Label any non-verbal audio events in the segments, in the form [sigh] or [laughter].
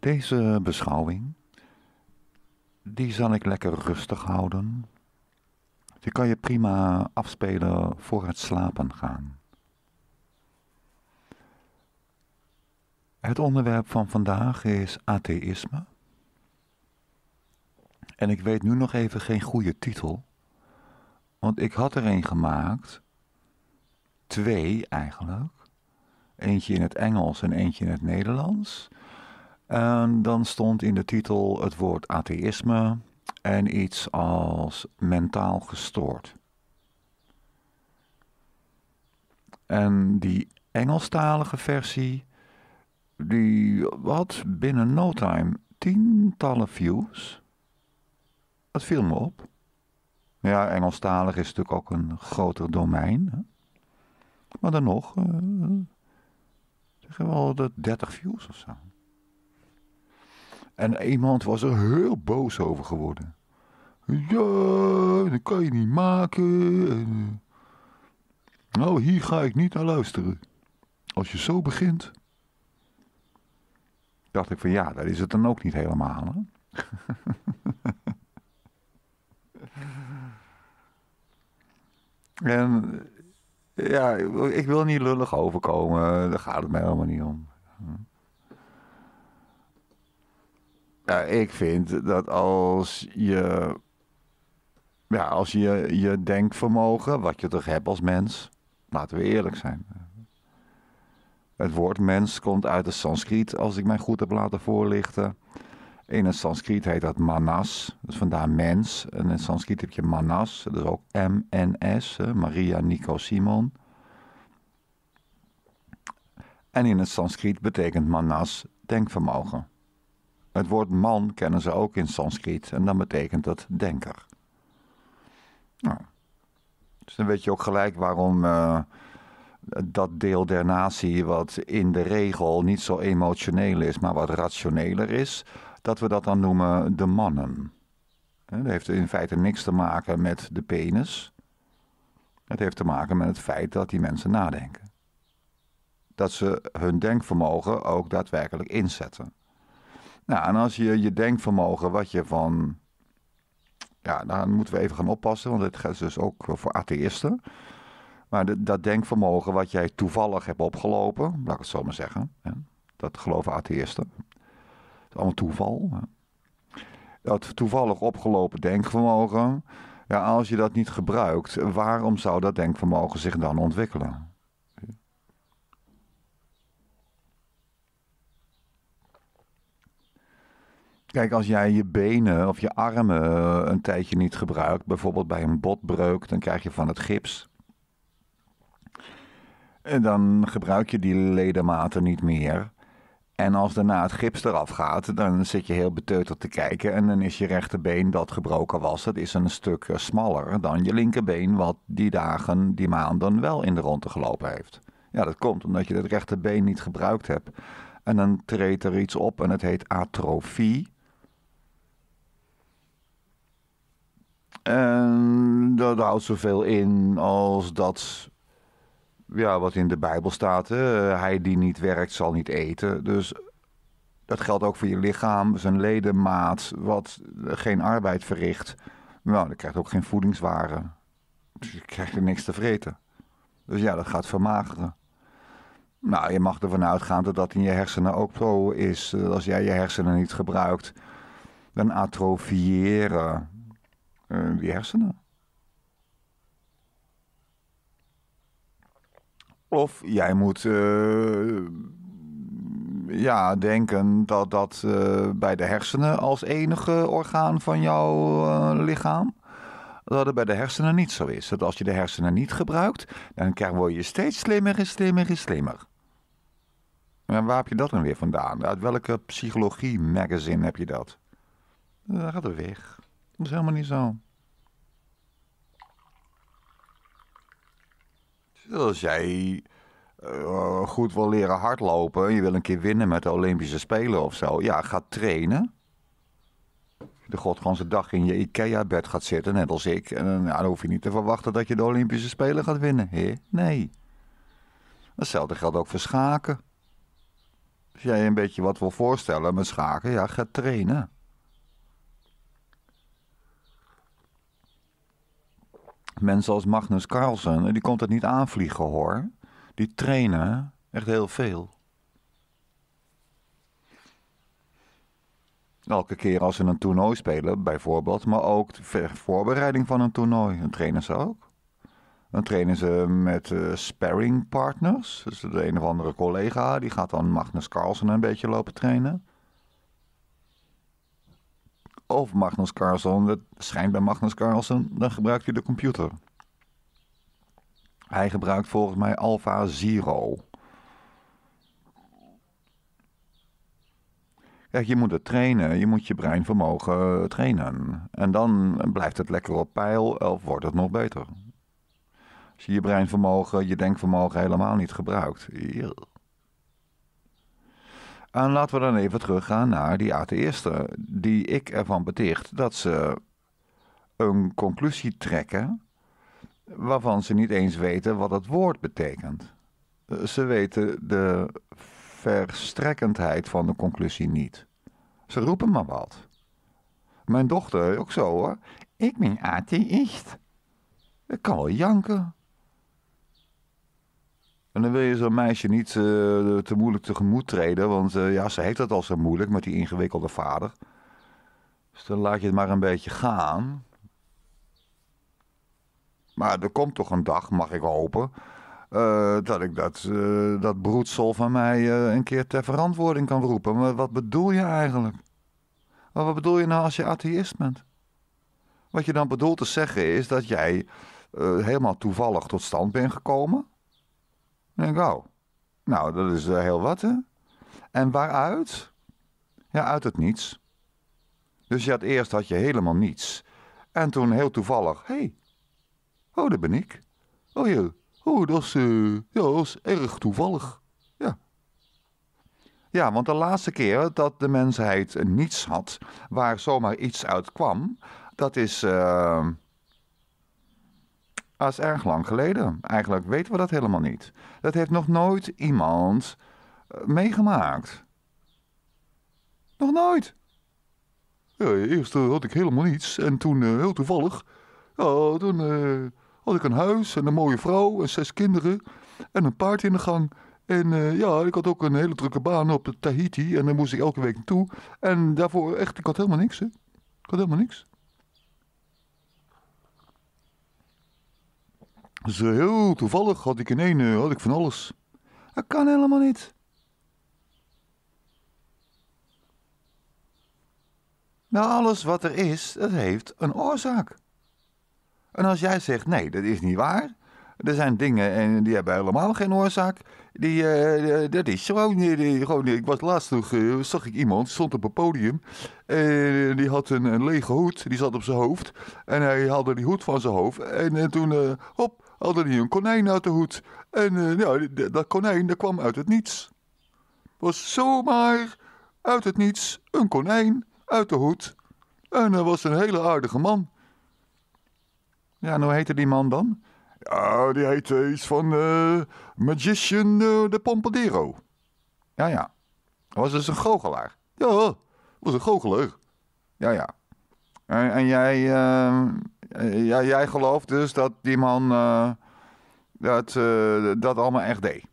Deze beschouwing, die zal ik lekker rustig houden. Die kan je prima afspelen voor het slapen gaan. Het onderwerp van vandaag is atheïsme. En ik weet nu nog even geen goede titel, want ik had er een gemaakt, twee eigenlijk, eentje in het Engels en eentje in het Nederlands. En dan stond in de titel het woord atheïsme en iets als mentaal gestoord. En die Engelstalige versie, die had binnen no time tientallen views. Dat viel me op. Ja, Engelstalig is natuurlijk ook een groter domein. Hè? Maar dan nog, uh, eh, zeg wel de 30 views of zo. En iemand was er heel boos over geworden. Ja, dat kan je niet maken. Eh, nou, hier ga ik niet naar luisteren. Als je zo begint. Dacht ik van ja, dat is het dan ook niet helemaal. Hè? [laughs] en ja, ik wil niet lullig overkomen. Daar gaat het mij helemaal niet om. Hm. Ja, ik vind dat als je, ja, als je je denkvermogen, wat je toch hebt als mens, laten we eerlijk zijn. Het woord mens komt uit het Sanskriet, als ik mij goed heb laten voorlichten. In het Sanskriet heet dat manas, dus vandaar mens. En in het Sanskriet heb je manas, dat is ook M-N-S, Maria Nico Simon. En in het Sanskriet betekent manas denkvermogen. Het woord man kennen ze ook in Sanskriet en dan betekent dat denker. Nou, dus dan weet je ook gelijk waarom eh, dat deel der natie wat in de regel niet zo emotioneel is, maar wat rationeler is, dat we dat dan noemen de mannen. Dat heeft in feite niks te maken met de penis. Het heeft te maken met het feit dat die mensen nadenken. Dat ze hun denkvermogen ook daadwerkelijk inzetten. Nou, en als je je denkvermogen, wat je van. Ja, dan moeten we even gaan oppassen, want dit geldt dus ook voor atheïsten. Maar dat denkvermogen wat jij toevallig hebt opgelopen, laat ik het zo maar zeggen. Hè, dat geloven atheïsten. Dat is allemaal toeval. Dat toevallig opgelopen denkvermogen. Ja, als je dat niet gebruikt, waarom zou dat denkvermogen zich dan ontwikkelen? Kijk, als jij je benen of je armen eh, een tijdje niet gebruikt, bijvoorbeeld bij een botbreuk, dan krijg je van het gips. En dan gebruik je die ledematen niet meer. En als daarna het gips eraf gaat, dan zit je heel beteuterd te kijken. En dan is je rechterbeen dat gebroken was, dat is een stuk eh, smaller dan je linkerbeen, wat die dagen, die maanden wel in de rondte gelopen heeft. Ja, dat komt omdat je dat rechterbeen niet gebruikt hebt. En dan treedt er iets op en het heet atrofie. En dat houdt zoveel in als dat ja, wat in de Bijbel staat. Hè? Hij die niet werkt, zal niet eten. Dus dat geldt ook voor je lichaam, zijn ledemaat, wat geen arbeid verricht. Nou, dan krijgt ook geen voedingswaren. Dus je krijgt er niks te vreten. Dus ja, dat gaat vermageren. Nou, je mag ervan uitgaan dat dat in je hersenen ook zo is. Als jij je hersenen niet gebruikt, dan atrofiëren uh, die hersenen. Of jij moet eh, ja, denken dat dat eh, bij de hersenen als enige orgaan van jouw lichaam, dat het bij de hersenen niet zo is. Dat als je de hersenen niet gebruikt, dan word je steeds slimmer en slimmer en slimmer. En waar heb je dat dan weer vandaan? Uit welke psychologie-magazine heb je dat? Dat gaat het weg. Dat is helemaal niet zo. Als jij eh, goed wil leren hardlopen, je wil een keer winnen met de Olympische Spelen of zo, ja, ga trainen. De godganse dag in je IKEA-bed gaat zitten, net als ik. En eh, nou, dan hoef je niet te verwachten dat je de Olympische Spelen gaat winnen. He? Nee. Hetzelfde geldt ook voor schaken. Als jij een beetje wat wil voorstellen met schaken, ja, ga trainen. mensen als Magnus Carlsen, die komt het niet aanvliegen hoor. Die trainen echt heel veel. Elke keer als ze een toernooi spelen, bijvoorbeeld, maar ook de voorbereiding van een toernooi. Dan trainen ze ook. Dan trainen ze met uh, sparring partners. Dus de een of andere collega, die gaat dan Magnus Carlsen een beetje lopen trainen of Magnus Carlsen. Het schijnt bij Magnus Carlsen, dan gebruikt hij de computer. Hij gebruikt volgens mij Alpha Zero. Kijk, je moet het trainen. Je moet je breinvermogen eh, trainen. En dan blijft het lekker op peil of wordt het nog beter. Als je je breinvermogen, je denkvermogen helemaal niet gebruikt. En laten we dan even teruggaan naar die atheïsten, die ik ervan beticht dat ze een conclusie trekken waarvan ze niet eens weten wat het woord betekent. Ze weten de verstrekkendheid van de conclusie niet. Ze roepen maar wat. Mijn dochter ook zo hoor. Ik ben atheïst. Ik kan wel janken. En dan wil je zo'n meisje niet eh, te moeilijk tegemoet treden. Want eh, ja, ze heeft dat al zo moeilijk met die ingewikkelde vader. Dus dan laat je het maar een beetje gaan. Maar er komt toch een dag, mag ik hopen. Eh, dat ik dat, dat broedsel van mij een keer ter verantwoording kan roepen. Maar wat bedoel je eigenlijk? Maar wat bedoel je nou als je atheïst bent? Wat je dan bedoelt te zeggen is dat jij helemaal toevallig tot stand bent gekomen dan ik, oh, nou, dat is eh, heel wat, hè? En waaruit? Ja, uit het niets. Dus je had, eerst had je helemaal niets. En toen heel toevallig, hé, hey, oh, dat ben ik. Oh joh, oh, dat is, uh, ja, dat is erg toevallig. Ja. Ja, want de laatste keer dat de mensheid niets had, waar zomaar iets uit kwam, dat is... Eh, dat is erg lang geleden. Eigenlijk weten we dat helemaal niet. Dat heeft nog nooit iemand eh, meegemaakt. Nog nooit. Ja, eerst eh, had ik helemaal niets en toen eh, heel toevallig. toen had ik een huis en een mooie vrouw en zes kinderen en een paard in de gang. En ja, ik had ook een hele drukke baan op Tahiti en daar moest ik elke week naartoe. En daarvoor echt, ik had helemaal niks. Hè. Ik had helemaal niks. zo heel toevallig had ik in één eh, had ik van alles. Dat kan helemaal niet. Nou, alles wat er is, dat heeft een oorzaak. En als jij zegt, nee, dat is niet waar. Er zijn dingen en eh, die hebben helemaal geen oorzaak. Die, eh, dat is gewoon, gewoon... Ik was laatst nog, zag ik iemand, stond op een podium. Uh, die had een, lege hoed, die zat op zijn hoofd. En hij haalde die hoed van zijn hoofd. En, en toen, hop, hadden die een konijn uit de hoed. En uh, dat konijn dat kwam uit het niets. Was zomaar uit het niets een konijn uit de hoed. En hij was een hele aardige man. Ja, en hoe heette die man dan? Ja, die heette iets van uh, Magician eh, de Pompadero. Ja, ja. Hij was dus een goochelaar. Ja, was een goochelaar. Ja, ja. En, en jij... Uh... Eh, ja, jij gelooft dus dat die man eh, dat, eh, dat allemaal echt deed?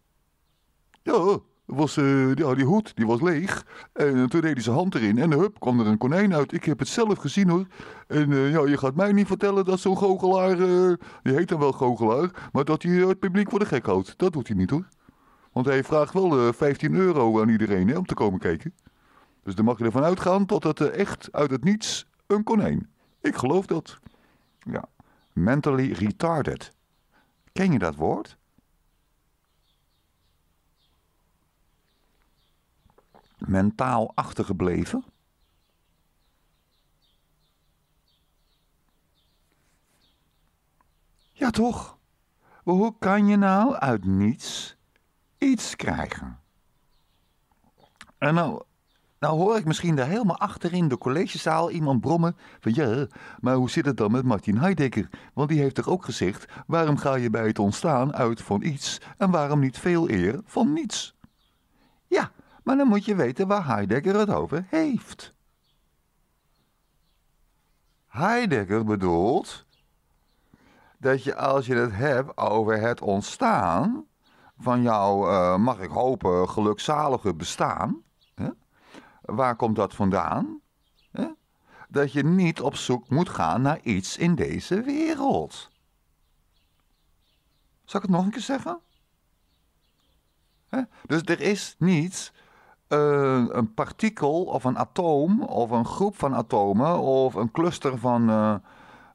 Ja, was, uh, die, die hoed die was leeg. En toen deed hij zijn hand erin. En hup, kwam er een konijn uit. Ik heb het zelf gezien hoor. En ja, je gaat mij niet vertellen dat zo'n goochelaar... die heet dan wel goochelaar. Maar dat hij het publiek voor de gek houdt. Dat doet hij niet hoor. Want hij vraagt wel 15 euro aan iedereen hè, om te komen kijken. Dus dan mag je ervan uitgaan dat het echt uit het niets een konijn. Ik geloof dat. Ja. Mentally retarded. Ken je dat woord? Mentaal achtergebleven? Ja, toch? hoe kan je nou uit niets iets krijgen? En nou, nou hoor ik misschien daar helemaal achterin de collegezaal iemand brommen van ja, maar hoe zit het dan met Martin Heidegger? Want die heeft toch ook gezegd, waarom ga je bij het ontstaan uit van iets en waarom niet veel eer van niets? Ja, maar dan moet je weten waar Heidegger het over heeft. Heidegger bedoelt dat je als je het hebt over het ontstaan van jouw, eh, mag ik hopen, gelukzalige bestaan, Waar komt dat vandaan? Dat je niet op zoek moet gaan naar iets in deze wereld. Zal ik het nog een keer zeggen? Dus er is niet eh, een partikel of een atoom of een groep van atomen of een cluster van. Eh,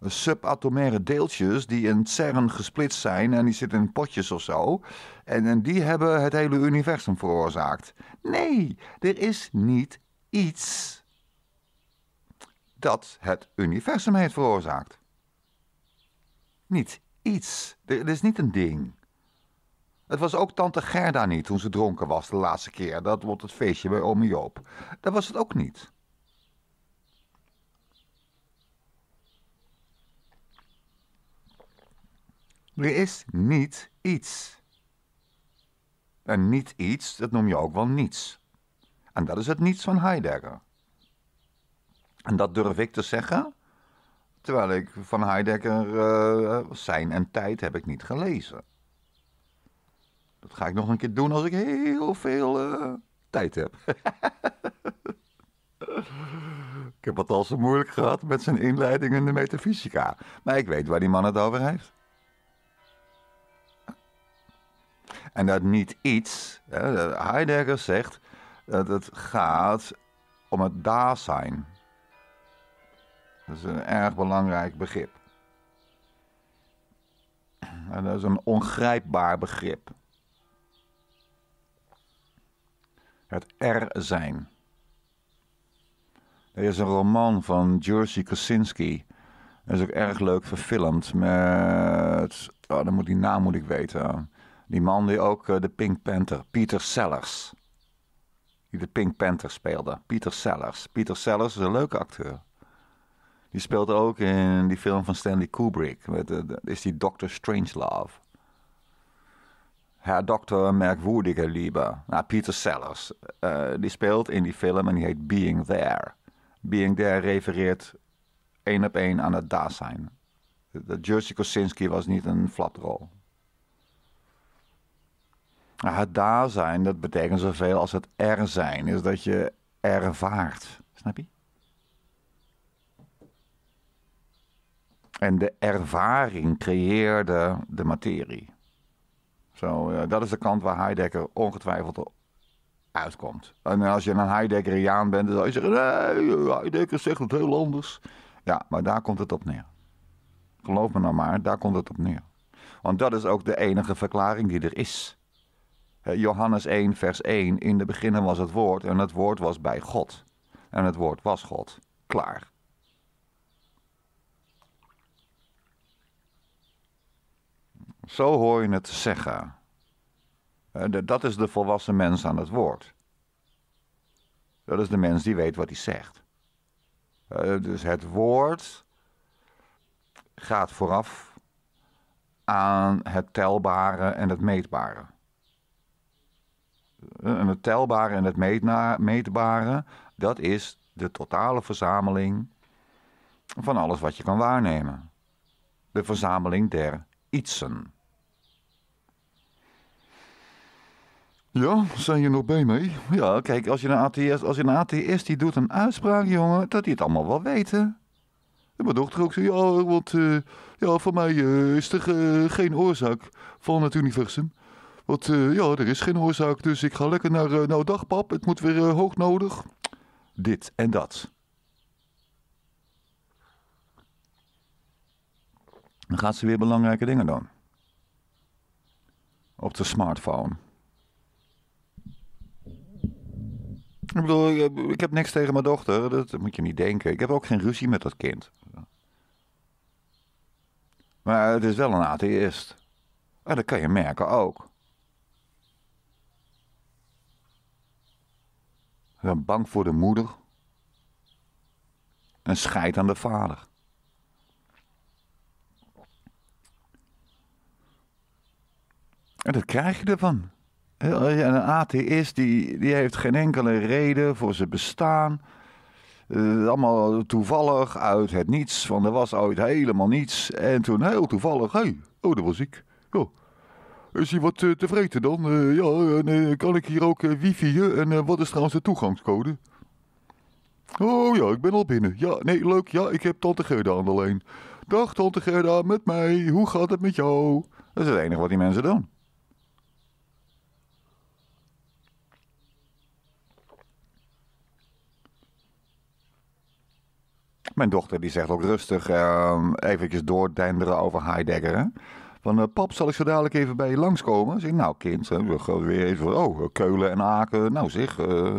subatomaire deeltjes die in CERN gesplitst zijn en die zitten in potjes of zo. En, en die hebben het hele universum veroorzaakt. Nee, er is niet iets dat het universum heeft veroorzaakt. Niet iets. Er is niet een ding. Het was ook tante Gerda niet toen ze dronken was de laatste keer. Dat wordt het feestje bij oom Joop. Dat was het ook niet. Er is niet iets. En niet iets, dat noem je ook wel niets. En dat is het niets van Heidegger. En dat durf ik te zeggen, terwijl ik van Heidegger eh, zijn en tijd heb ik niet gelezen. Dat ga ik nog een keer doen als ik heel veel eh, tijd heb. [laughs] ik heb het al zo moeilijk gehad met zijn inleiding in de metafysica. Maar ik weet waar die man het over heeft. En dat niet iets. Hè, Heidegger zegt dat het gaat om het zijn. Dat is een erg belangrijk begrip. En dat is een ongrijpbaar begrip. Het er zijn. Er is een roman van Jerzy Kosinski. Dat is ook erg leuk verfilmd met... Oh, dan moet die naam moet ik weten. Die man die ook eh, de Pink Panther, Peter Sellers. Die de Pink Panther speelde. Peter Sellers. Peter Sellers is een leuke acteur. Die speelt ook in die film van Stanley Kubrick. Eh, is die Dr. Strangelove. Herr Dokter merkwürdige Liebe. Nou, Peter Sellers. Eh, die speelt in die film en die heet Being There. Being There refereert één op één aan het daar zijn. Jerzy Kosinski was niet een flatrol. Het daar zijn, dat betekent zoveel als het er zijn, is dat je ervaart. Snap je? En de ervaring creëerde de materie. Zo, dat is de kant waar Heidegger ongetwijfeld uitkomt. En als je een Heideggeriaan bent, dan zou je zeggen: nee, Heidegger zegt het heel anders. Ja, maar daar komt het op neer. Geloof me nou maar, daar komt het op neer. Want dat is ook de enige verklaring die er is. Eh, Johannes 1, vers 1. In de beginnen was het woord en het woord was bij God. En het woord was God. Klaar. Zo hoor je het zeggen. Eh, dat is de volwassen mens aan het woord. Dat is de mens die weet wat hij zegt. Eh, dus het woord gaat vooraf aan het telbare en het meetbare. Eh, en het telbare en het meetbare, dat is de totale verzameling van alles wat je kan waarnemen. De verzameling der ietsen. Ja, zijn je nog bij mee? Ja, kijk, als je een ATS, als je een ATS, die doet een uitspraak, jongen, dat die het allemaal wel weten. En mijn dochter ook zei, ja, want eh, ja, voor mij eh, is er geen oorzaak van het universum. Want eh, ja, er is geen oorzaak, dus ik ga lekker naar uh, nou dag pap, het moet weer eh, hoog nodig. Dit en dat. Dan gaat ze weer belangrijke dingen doen. Op de smartphone. Ik bedoel, ik heb niks tegen mijn dochter, dat moet je niet denken. Ik heb ook geen ruzie met dat kind. Maar het is wel een atheïst. En dat kan je merken ook. een bang voor de moeder. En scheid aan de vader. En dat krijg je ervan. Een atheïst die, die heeft geen enkele reden voor zijn bestaan. Eh, allemaal toevallig uit het niets. Want er was ooit helemaal niets. En toen heel toevallig, hé, oh dat was ik. Oh. Is hij wat eh, tevreden dan? Eh, ja, en eh, kan ik hier ook wifiën? En wat is trouwens de toegangscode? Oh ja, ik ben al binnen. Ja, nee, leuk. Ja, ik heb tante Gerda aan de lijn. Dag tante Gerda, met mij. Hoe gaat het met jou? Dat is het enige wat die mensen doen. Mijn dochter die zegt ook rustig uh, eventjes doordenderen over Heidegger. Hè? Van, eh, pap, zal ik zo dadelijk even bij je langskomen? Zeg nou kind, we gaan weer even, oh, eh, keulen en aken. Nou zeg, eh,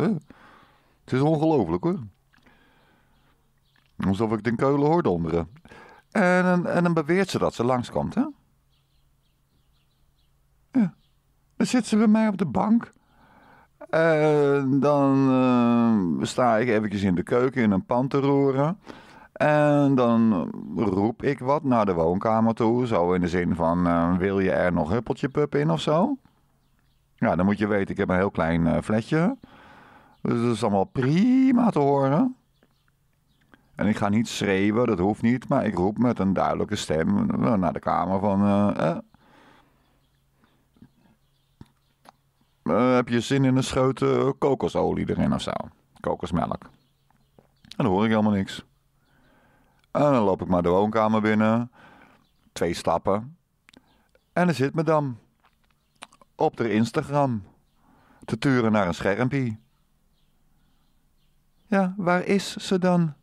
het is ongelooflijk hoor. Alsof ik de keulen hoor donderen. En, en, dan beweert ze dat ze langskomt, hè? Ja. Dan zit ze bij mij op de bank. En dan sta ik eventjes in de keuken in een pan te roeren. En dan roep ik wat naar de woonkamer toe. Zo in de zin van, eh, wil je er nog huppeltje pup in of zo? Ja, dan moet je weten, ik heb een heel klein uh, fletje. Dus dat is allemaal prima te horen. En ik ga niet schreeuwen, dat hoeft niet. Maar ik roep met een duidelijke stem eh, naar de kamer van... heb je zin in een scheut kokosolie erin of zo? Kokosmelk. En dan hoor ik helemaal niks. En dan loop ik maar de woonkamer binnen. Twee stappen. En er zit me dan Op de Instagram. Te turen naar een schermpje. Ja, waar is ze dan?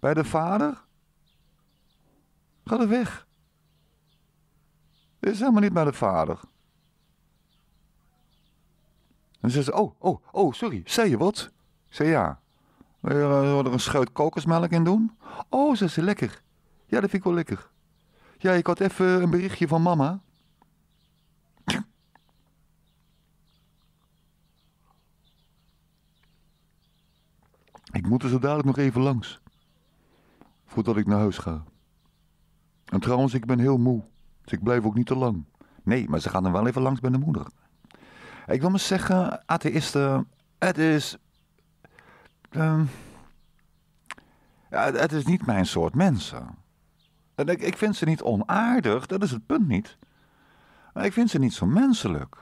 Bij de vader? Ga er weg. is helemaal niet bij de vader. En dan zegt ze, oh, oh, oh, sorry, zei je wat? Ik zei ja. We je eh, er een scheut kokosmelk in doen? Oh, ze is lekker. Ja, dat vind ik wel lekker. Ja, ik had even een berichtje van mama. Ik moet er zo dadelijk nog even langs. Voordat ik naar huis ga. En trouwens, ik ben heel moe. Dus ik blijf ook niet te lang. Nee, maar ze gaan er wel even langs bij de moeder. Ik wil maar zeggen, atheïsten, het is Ehm, ja, het is niet mijn soort mensen. ik, ik vind ze niet onaardig, dat is het punt niet. Maar ik vind ze niet zo menselijk.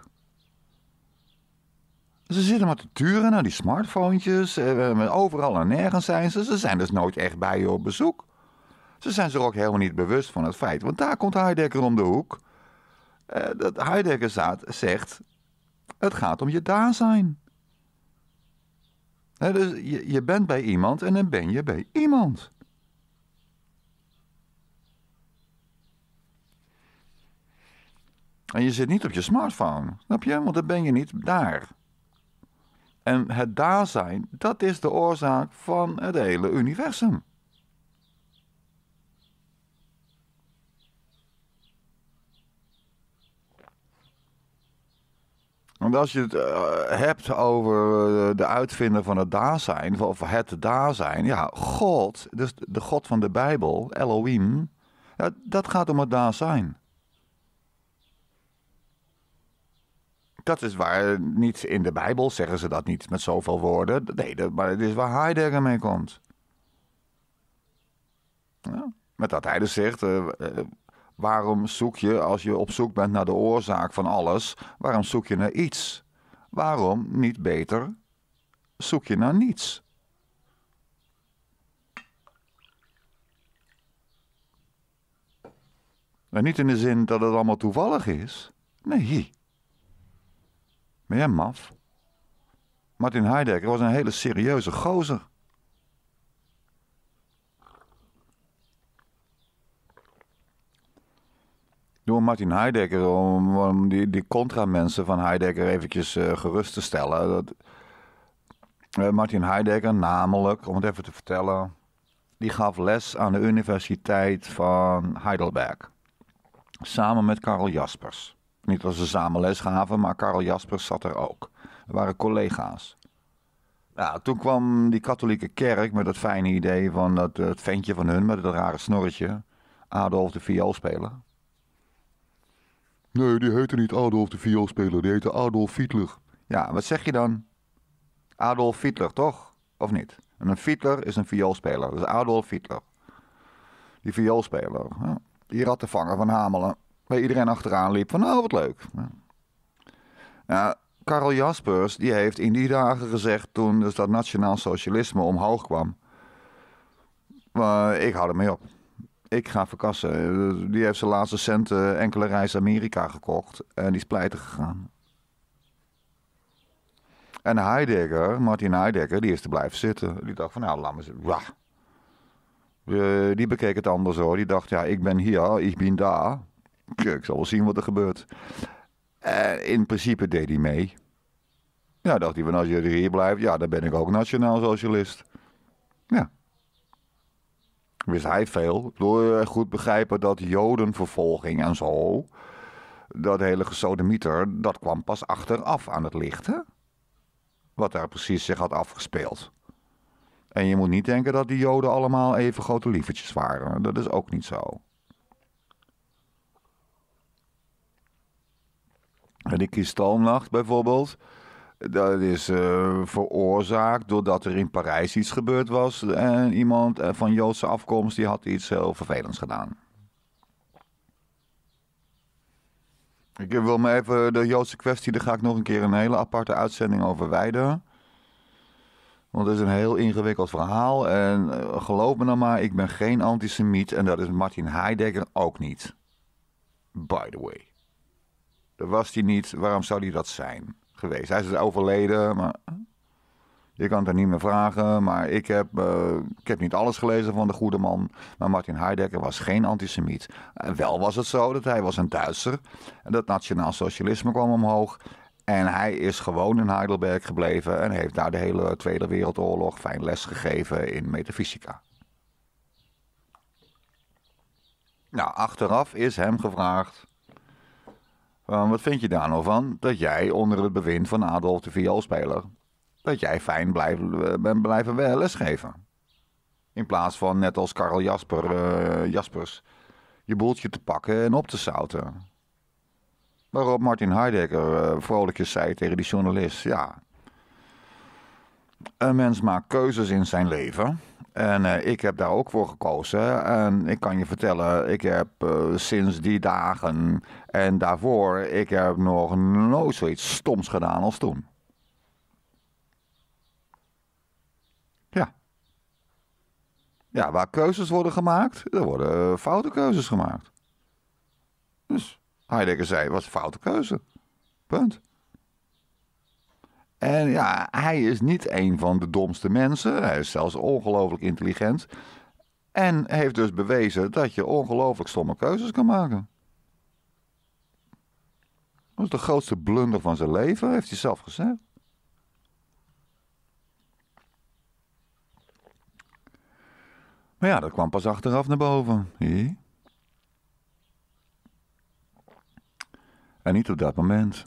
Ze zitten maar te turen naar die smartphones, eh, eh, overal en nergens zijn ze. Ze zijn dus nooit echt bij je op bezoek. Ze zijn zich ook helemaal niet bewust van het feit, want daar komt Heidegger om de hoek. Eh, dat Heidegger zegt, het gaat om je daar zijn dus je, je bent bij iemand en dan ben je bij iemand. En je zit niet op je smartphone, snap je? Want dan ben je niet daar. En het daar zijn, dat is de oorzaak van het hele universum. Want als je het eh, hebt over eh, de uitvinder van het Dasein, of het zijn ja, God, dus de God van de Bijbel, Elohim, dat, gaat om het zijn Dat is waar, niet in de Bijbel zeggen ze dat niet met zoveel woorden. Nee, dat, maar het is waar Heidegger mee komt. Ja, met dat hij dus zegt, eh, Waarom zoek je, als je op zoek bent naar de oorzaak van alles, waarom zoek je naar iets? Waarom niet beter zoek je naar niets? En niet in de zin dat het allemaal toevallig is. Nee. Ben jij maf? Martin Heidegger was een hele serieuze gozer. door Martin Heidegger om, die, die contra-mensen van Heidegger eventjes eh, gerust te stellen. Dat, eh, Martin Heidegger namelijk, om het even te vertellen, die gaf les aan de Universiteit van Heidelberg. Samen met Karl Jaspers. Niet dat ze samen les gaven, maar Karl Jaspers zat er ook. Er waren collega's. Nou, toen kwam die katholieke kerk met dat fijne idee van dat, eh, het ventje van hun met dat rare snorretje, Adolf de vioolspeler. Nee, die heette niet Adolf de vioolspeler, die heette Adolf Hitler. Ja, wat zeg je dan? Adolf Hitler, toch? Of niet? En een Hitler is een vioolspeler, dus Adolf Hitler. Die vioolspeler, ja. die rattenvanger van Hamelen, waar iedereen achteraan liep van, oh wat leuk. Ja. Nou, Karel Jaspers, die heeft in die dagen gezegd toen dus dat nationaal socialisme omhoog kwam, uh, ik hou mee op ik ga verkassen. Die heeft zijn laatste centen eh, enkele reis Amerika gekocht. En die is pleiten gegaan. En Heidegger, Martin Heidegger, die is te blijven zitten. Die dacht van, nou, laat maar zitten. Eh, die bekeek het anders hoor. Die dacht, ja, ik ben hier, ik ben daar. Ik zal wel zien wat er gebeurt. in principe deed hij mee. Ja, dacht hij van, als je hier blijft, ja, dan ben ik ook nationaal socialist. Ja wist hij veel. door eh, goed begrijpen dat jodenvervolging en zo... dat hele gesodemieter, dat kwam pas achteraf aan het licht, hè? Wat daar precies zich had afgespeeld. En je moet niet denken dat die joden allemaal even grote liefertjes waren. Dat is ook niet zo. En die kristalnacht bijvoorbeeld... Dat is eh, veroorzaakt doordat er in Parijs iets gebeurd was. En eh, iemand eh, van Joodse afkomst die had iets heel vervelends gedaan. Ik wil me even de Joodse kwestie, daar ga ik nog een keer een hele aparte uitzending over wijden. Want het is een heel ingewikkeld verhaal. En geloof me dan nou maar, ik ben geen antisemiet. En dat is Martin Heidegger ook niet. By the way. daar was hij niet, waarom zou hij dat zijn? geweest. Hij is dus overleden, maar je kan het er niet meer vragen. Maar ik heb, eh, ik heb niet alles gelezen van de goede man. Maar Martin Heidegger was geen antisemiet. wel was het zo dat hij was een Duitser. En dat nationaal socialisme kwam omhoog. En hij is gewoon in Heidelberg gebleven en heeft daar de hele Tweede Wereldoorlog fijn les gegeven in metafysica. Nou, achteraf is hem gevraagd wat vind je daar nou van dat jij onder het bewind van Adolf de speler, dat jij fijn blijft eh, bent blijven lesgeven? In plaats van net als Karl Jasper, eh, Jaspers je boeltje te pakken en op te zouten. Waarop Martin Heidegger uh, vrolijkjes zei tegen die journalist: Ja, een mens maakt keuzes in zijn leven. En ik heb daar ook voor gekozen. En ik kan je vertellen, ik heb sinds die dagen en daarvoor, ik heb nog nooit zoiets stoms gedaan als toen. Ja. Ja, waar keuzes worden gemaakt, er worden foute keuzes gemaakt. Dus Heidegger zei, was een foute keuze. Punt. En ja, hij is niet een van de domste mensen. Hij is zelfs ongelooflijk intelligent. En heeft dus bewezen dat je ongelooflijk stomme keuzes kan maken de grootste blunder van zijn leven, heeft hij zelf gezegd. Maar ja, dat kwam pas achteraf naar boven. En niet op dat moment.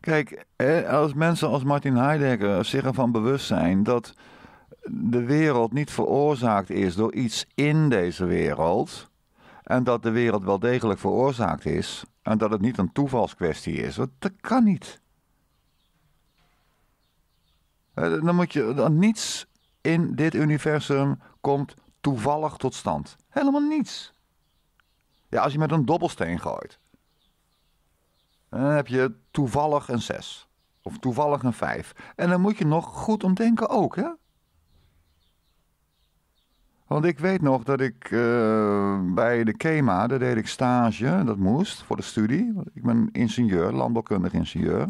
Kijk, als mensen als Martin Heidegger zich ervan bewust zijn dat de wereld niet veroorzaakt is door iets in deze wereld, en dat de wereld wel degelijk veroorzaakt is. En dat het niet een toevalskwestie is. dat kan niet. Eh, dan moet je. Dan niets in dit universum komt toevallig tot stand. Helemaal niets. Ja, als je met een dobbelsteen gooit. Dan heb je toevallig een 6. Of toevallig een 5. En dan moet je nog goed om ook, hè? Want ik weet nog dat ik eh, bij de KEMA, daar deed ik stage, dat moest, voor de studie. Ik ben ingenieur, landbouwkundig ingenieur.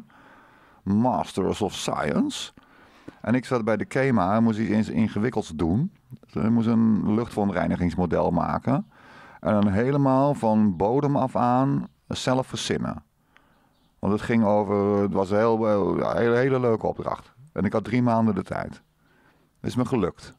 Masters of Science. En ik zat bij de KEMA en moest iets ingewikkelds doen. Ze dus moest een luchtverontreinigingsmodel maken. En dan helemaal van bodem af aan zelf verzinnen. Want het ging over, het was een heel, hele, hele leuke opdracht. En ik had drie maanden de tijd. Dat is me gelukt.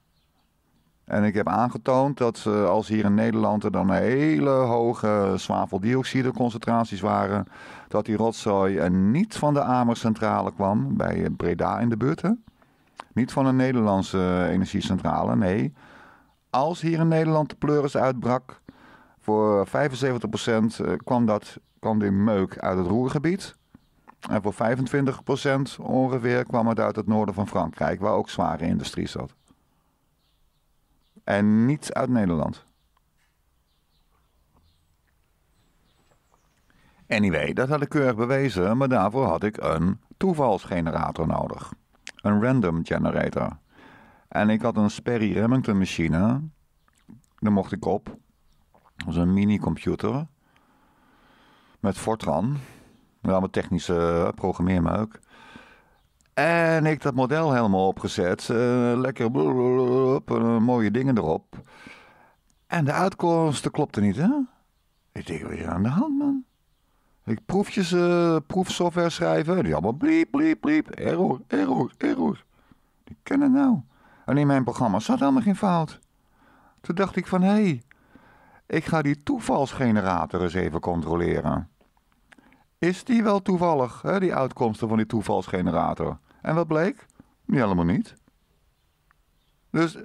En ik heb aangetoond dat eh, als hier in Nederland er dan hele hoge zwaveldioxideconcentraties waren, dat die rotzooi niet van de Amerscentrale kwam, bij eh, Breda in de buurt. Niet van een Nederlandse eh, energiecentrale, nee. Als hier in Nederland de pleuris uitbrak, voor 75% kwam, dat, kwam die meuk uit het Roergebied. En voor 25% ongeveer kwam het uit het noorden van Frankrijk, waar ook zware industrie zat en niet uit Nederland. Anyway, dat had ik keurig bewezen, maar daarvoor had ik een toevalsgenerator nodig. Een random generator. En ik had een Sperry Remington machine. Daar mocht ik op. Dat was een minicomputer. Met Fortran. Met allemaal technische eh, programmeermeuk. En ik dat model helemaal opgezet. Eh, lekker mooie dingen erop. En de uitkomsten klopten niet, hè? Ik denk, wat is aan de hand, man? Ik proefjes, eh, proefsoftware schrijven. Die allemaal bliep, bliep, bliep. Error, error, error. Die kennen nou. En in mijn programma zat helemaal geen fout. Toen dacht ik van, hé, hey, ik ga die toevalsgenerator eens even controleren. Is die wel toevallig, hè, die uitkomsten van die toevalsgenerator? En wat bleek? Niet helemaal niet. Dus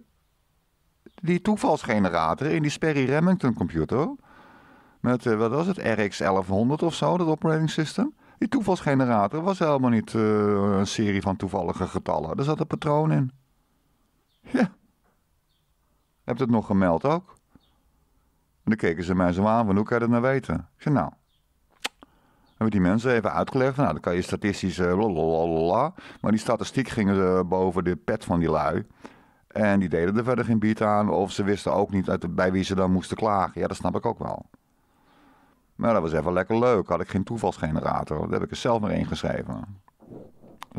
die toevalsgenerator in die Sperry Remington computer, met eh, wat was het, RX 1100 of zo, dat operating system, die toevalsgenerator was helemaal niet eh, een serie van toevallige getallen. Er zat een patroon in. Ja. Heb het nog gemeld ook? En dan keken ze mij zo aan, van hoe kan je dat nou weten? Ik zei, nou, hebben die mensen even uitgelegd. Nou, dan kan je statistisch uh, Maar die statistiek gingen eh, ze boven de pet van die lui. En die deden er verder geen bied aan. Of ze wisten ook niet uit, bij wie ze dan moesten klagen. Ja, dat snap ik ook wel. Maar dat was even lekker leuk. Had ik geen toevalsgenerator. Daar heb ik er zelf maar één geschreven.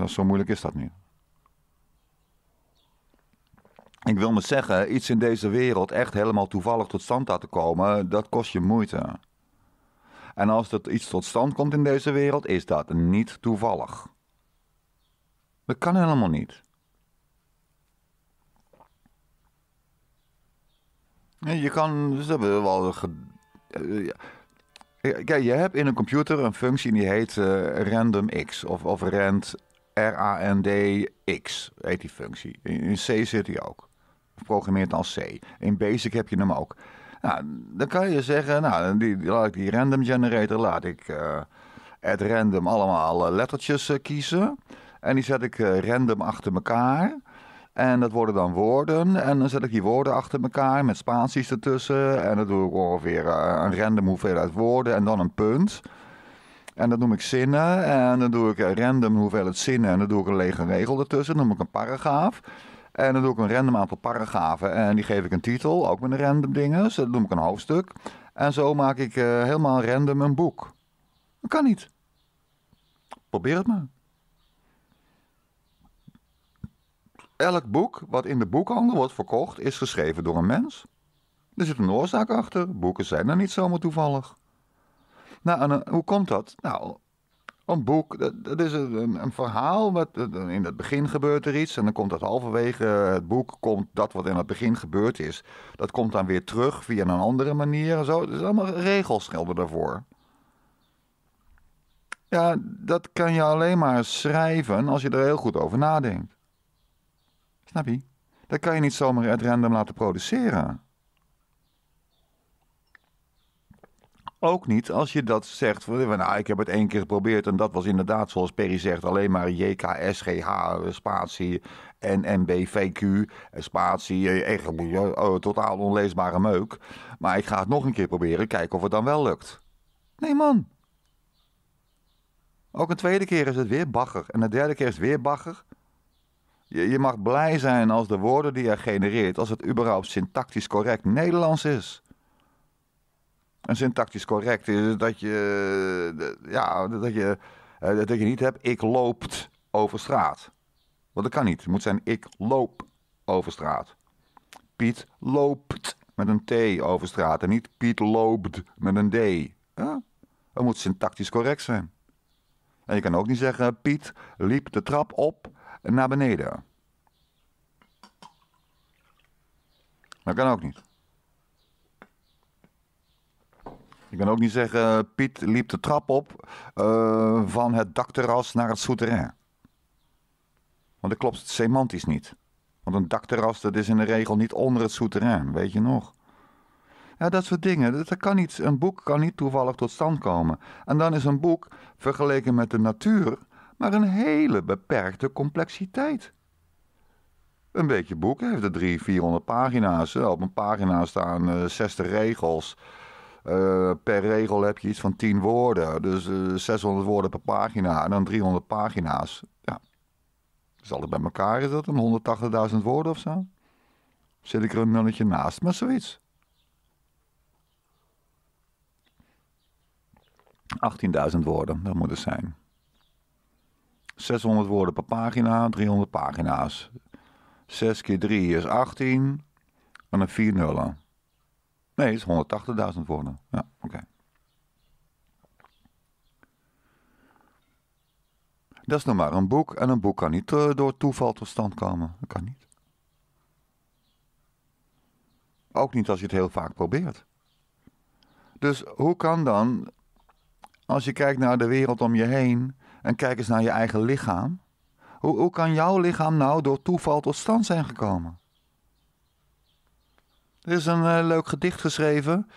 zo moeilijk is dat niet. Ik wil me zeggen, iets in deze wereld echt helemaal toevallig tot stand laten komen, dat kost je moeite. En als dat iets tot stand komt in deze wereld, is dat niet toevallig. Dat kan helemaal niet. Je kan, ze hebben wel. Eh, kijk, je hebt in een computer een functie die heet uh, random x of, of rand R-A-N-D-X heet die functie. In C zit die ook. Programmeert als C. In Basic heb je hem ook. Nou, dan kan je zeggen, nou, die, laat ik die random generator, laat ik uh, at random allemaal eh, lettertjes eh, kiezen. En die zet ik random achter elkaar. En dat worden dan woorden. En dan zet ik die woorden achter elkaar met spaties ertussen. En dan doe ik ongeveer een random hoeveelheid woorden en dan een punt. En dat noem ik zinnen. En dan doe ik een random hoeveelheid zinnen. En dan doe ik een lege regel ertussen. Dan noem ik een paragraaf. En dan doe ik een random aantal paragrafen. En die geef ik een titel, ook met een random dingen. Dus noem ik een hoofdstuk. En zo maak ik eh, helemaal random een boek. Dat kan niet. Probeer het maar. Elk boek wat in de boekhandel wordt verkocht, is geschreven door een mens. Er zit een oorzaak achter. Boeken zijn er niet zomaar toevallig. Nou, eh, hoe komt dat? Nou, een boek, dat, dat is een, een, verhaal. Wat, in het begin gebeurt er iets en dan komt dat halverwege het boek, komt dat wat in het begin gebeurd is, dat komt dan weer terug via een andere manier en zo. Dus allemaal regels gelden daarvoor. Ja, dat kan je alleen maar schrijven als je er heel goed over nadenkt. Snap je? Dat kan je niet zomaar uit random laten produceren. Ook niet als je dat zegt van nou, ik heb het één keer geprobeerd en dat was inderdaad zoals Perry zegt alleen maar JKSGH spatie en spatie eh, echt oh, totaal onleesbare meuk. Maar ik ga het nog een keer proberen, kijken of het dan wel lukt. Nee man. Ook een tweede keer is het weer bagger en de derde keer is het weer bagger. Je, je mag blij zijn als de woorden die je genereert, als het überhaupt syntactisch correct Nederlands is en syntactisch correct is dat je, ja, dat je, eh, dat je niet hebt, ik loopt over straat. Want dat kan niet. Het moet zijn, ik loop over straat. Piet loopt met een T over straat en niet Piet loopt met een D. Ja? Dat moet syntactisch correct zijn. En je kan ook niet zeggen, Piet liep de trap op naar beneden. Dat kan ook niet. Ik kan ook niet zeggen, eh, Piet liep de trap op eh, van het dakterras naar het souterrain. Want dat klopt semantisch niet. Want een dakterras, dat is in de regel niet onder het souterrain, weet je nog? Ja, dat soort dingen. Dat kan niet, een boek kan niet toevallig tot stand komen. En dan is een boek, vergeleken met de natuur, maar een hele beperkte complexiteit. Een beetje boek heeft er 300, 400 pagina's. Op een pagina staan uh, eh, 60 regels. Eh, per regel heb je iets van 10 woorden. Dus 600 eh, woorden per pagina en dan 300 pagina's. Ja. zal er bij elkaar is dat een 180.000 woorden of zo. Zit ik er een nulletje naast, maar zoiets. 18.000 woorden, dat moet het zijn. 600 woorden per pagina, 300 pagina's. 6 keer 3 is 18 en een 4 nullen. Nee, het is 180.000 woorden. Ja, oké. Dat is nog maar een boek. En een boek kan niet eh, door toeval tot stand komen. Dat kan niet. Ook niet als je het heel vaak probeert. Dus hoe kan dan, als je kijkt naar de wereld om je heen en kijk eens naar je eigen lichaam, hoe, hoe kan jouw lichaam nou door toeval tot stand zijn gekomen? Er is een eh, leuk gedicht geschreven.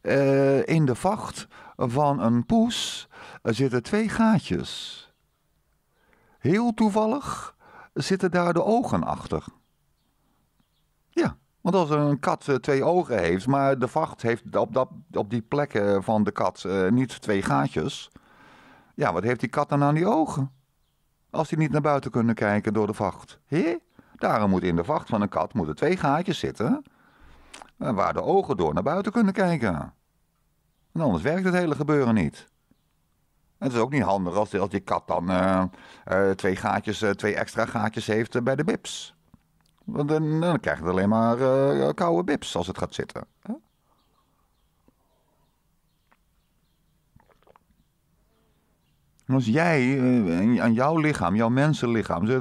Eh, in de vacht van een poes zitten twee gaatjes. Heel toevallig zitten daar de ogen achter. Ja, want als een kat eh, twee ogen heeft, maar de vacht heeft op, op die plekken van de kat niet twee gaatjes. Ja, wat heeft die kat dan aan die ogen? Als die niet naar buiten kunnen kijken door de vacht. Hé? Daarom moet in de vacht van een kat moeten twee gaatjes zitten waar de ogen door naar buiten kunnen kijken. anders werkt het hele gebeuren niet. het is ook niet handig als, als die kat dan eh, eh, twee, gaatjes, eh, twee extra gaatjes heeft bij de bips. Want dan krijg je alleen maar koude bips als het gaat zitten. Hè? Als jij aan jouw lichaam, jouw mensenlichaam, zit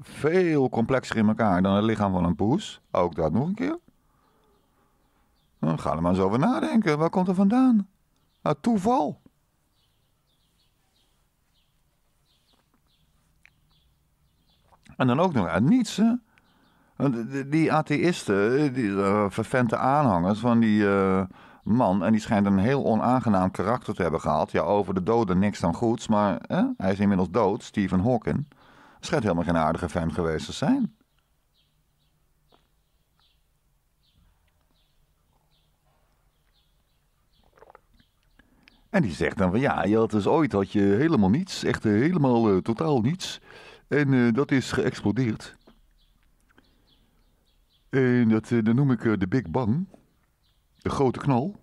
veel complexer in elkaar dan het lichaam van een poes. Ook dat nog een keer. Nou, ga er maar eens over nadenken. Waar komt er vandaan? Uit nou, toeval. En dan ook nog uit niets. Hè? Die atheïsten, die uh, vervente aanhangers van die eh, man, en die schijnt een heel onaangenaam karakter te hebben gehad. Ja, over de doden niks dan goeds, maar hij is inmiddels dood, Stephen Hawking. Schijnt helemaal geen aardige fan geweest te zijn. En die zegt dan van ja, je had dus ooit had je helemaal niets, echt eh, helemaal eh, totaal niets. En eh, dat is geëxplodeerd. En dat, dat noem ik de Big Bang. De grote knal.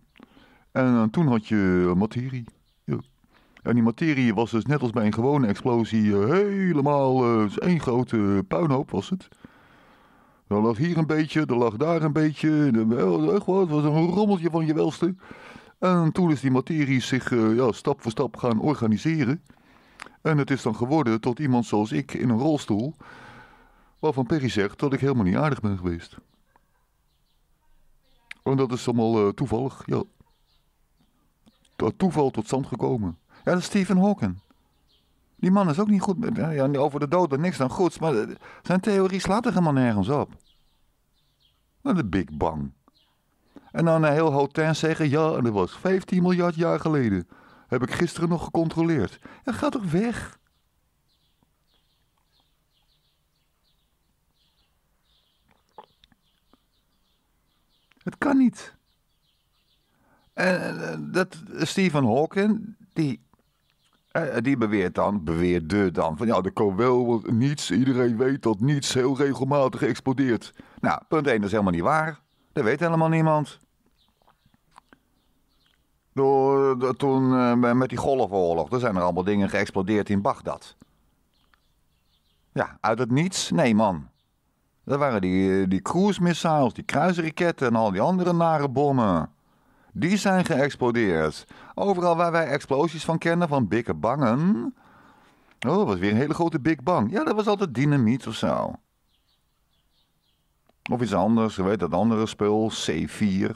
En toen had je materie. Ja. En die materie was dus net als bij een gewone explosie helemaal één grote puinhoop was het. Er lag hier een beetje, er lag daar een beetje. het was een rommeltje van je welste. En toen is die materie zich eh, ja, stap voor stap gaan organiseren. En het is dan geworden tot iemand zoals ik in een rolstoel, waarvan Perry zegt dat ik helemaal niet aardig ben geweest. En dat is allemaal eh, toevallig, ja. toeval tot stand gekomen. Ja, dat is Stephen Hawking. Die man is ook niet goed. Eh, ja, over de dood en niks dan goeds, maar zijn theorie slaat er helemaal nergens op. Nou, de Big Bang. En dan een heel hotel zeggen, ja, en dat was 15 miljard jaar geleden. Heb ik gisteren nog gecontroleerd. En gaat toch weg. Het kan niet. En dat Stephen Hawking, die, eh, die beweert dan, beweerde dan, van ja, er kan wel niets, iedereen weet dat niets heel regelmatig explodeert. Nou, punt 1, dat is helemaal niet waar. Dat weet helemaal niemand. Door, toen eh, met die golfoorlog, er zijn er allemaal dingen geëxplodeerd in Bagdad. Ja, uit het niets? Nee, man. Dat waren die, eh, die cruise missiles, die kruisraketten en al die andere nare bommen. Die zijn geëxplodeerd. Overal waar wij explosies van kennen, van bikke bangen. Oh, dat was weer een hele grote Big Bang. Ja, dat was altijd dynamiet of zo. Of iets anders, weet dat andere spul, C4.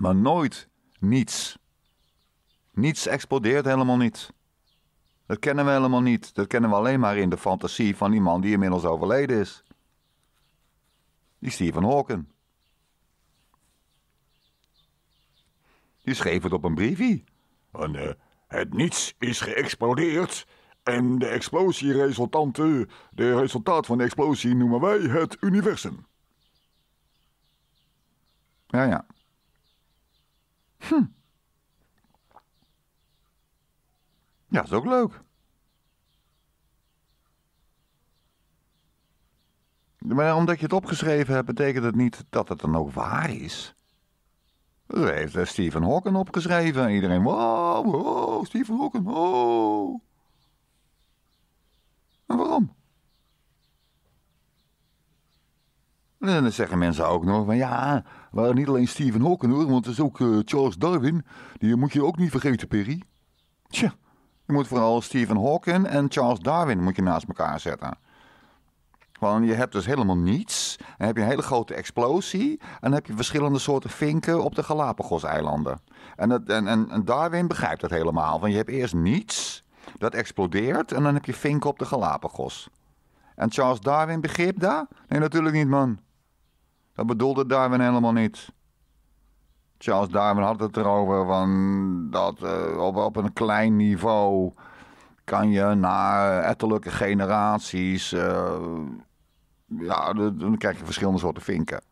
Maar nooit niets. Niets explodeert helemaal niet. Dat kennen we helemaal niet. Dat kennen we alleen maar in de fantasie van iemand die inmiddels overleden is. Die Stephen Hawking. Die schreef het op een briefie. En eh, het niets is geëxplodeerd en de explosieresultante, de resultaat van de explosie noemen wij het universum. Ja, ja. Hm. Ja, is ook leuk. Maar omdat je het opgeschreven hebt, betekent het niet dat het dan ook waar is. Dat heeft eh, Stephen Hawking opgeschreven. En iedereen, wow, wow, Stephen Hawking, oh. Maar waarom? En nou, dan zeggen mensen ook nog van ja, waren niet alleen Stephen Hawking hoor, want er is ook eh, Charles Darwin. Die moet je ook niet vergeten, Perry. Tja, je moet vooral Stephen Hawking en Charles Darwin moet je naast elkaar zetten. Want je hebt dus helemaal niets, dan heb je een hele grote explosie en dan heb je verschillende soorten vinken op de Galapagos-eilanden. En, en, en Darwin begrijpt dat helemaal, want je hebt eerst niets dat explodeert en dan heb je vinken op de Galapagos. En Charles Darwin begreep dat? Nee, natuurlijk niet, man. Dat bedoelde Darwin helemaal niet. Charles Darwin had het erover van dat eh, op, op een klein niveau kan je na ettelijke generaties. Eh, ja, dan krijg je verschillende soorten vinken.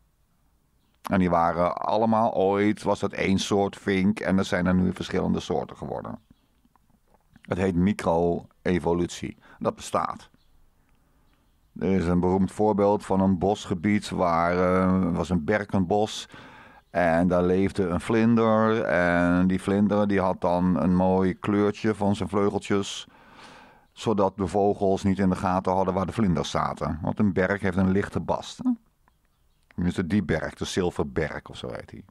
En die waren allemaal ooit, was dat één soort vink. En er zijn er nu verschillende soorten geworden. Het heet micro-evolutie. Dat bestaat. Er is een beroemd voorbeeld van een bosgebied waar uh, was een berkenbos. En daar leefde een vlinder. En die vlinder die had dan een mooi kleurtje van zijn vleugeltjes. Zodat de vogels niet in de gaten hadden waar de vlinders zaten. Want een berk heeft een lichte bast. Misschien Tenminste, die berk, de zilverberk of zo heet die.